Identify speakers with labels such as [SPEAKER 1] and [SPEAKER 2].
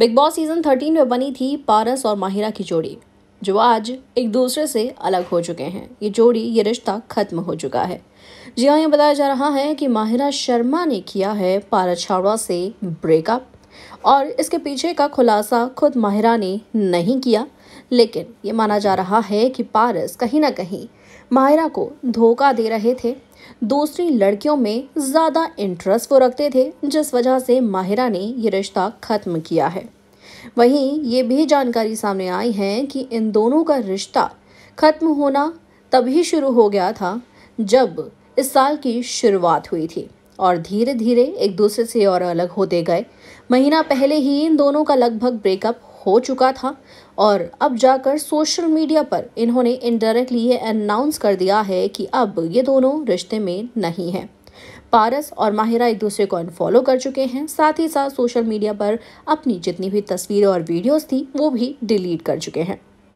[SPEAKER 1] big boss season thirteen में बनी थी पारस और माहिरा की जोड़ी जो आज एक दूसरे से अलग हो चुके हैं ये जोड़ी ये रिश्ता खत्म हो चुका है जी हाँ ये बताया जा रहा है कि माहिरा शर्मा ने किया है पारस छावड़ा से ब्रेकअप और इसके पीछे का खुलासा खुद माहिरा ने नहीं किया लेकिन ये माना जा रहा है कि पारस कहीं ना कहीं मायरा को धोखा दे रहे थे दूसरी लड़कियों में ज़्यादा इंटरेस्ट वो रखते थे जिस वजह से माहिरा ने ये रिश्ता खत्म किया है वहीं ये भी जानकारी सामने आई है कि इन दोनों का रिश्ता खत्म होना तभी शुरू हो गया था जब इस साल की शुरुआत हुई थी और धीरे धीरे एक दूसरे से और अलग होते गए महीना पहले ही इन दोनों का लगभग ब्रेकअप हो चुका था और अब जाकर सोशल मीडिया पर इन्होंने इनडायरेक्टली ये अनाउंस कर दिया है कि अब ये दोनों रिश्ते में नहीं हैं पारस और माहिरा एक दूसरे को अनफॉलो कर चुके हैं साथ ही साथ सोशल मीडिया पर अपनी जितनी भी तस्वीरें और वीडियोस थी वो भी डिलीट कर चुके हैं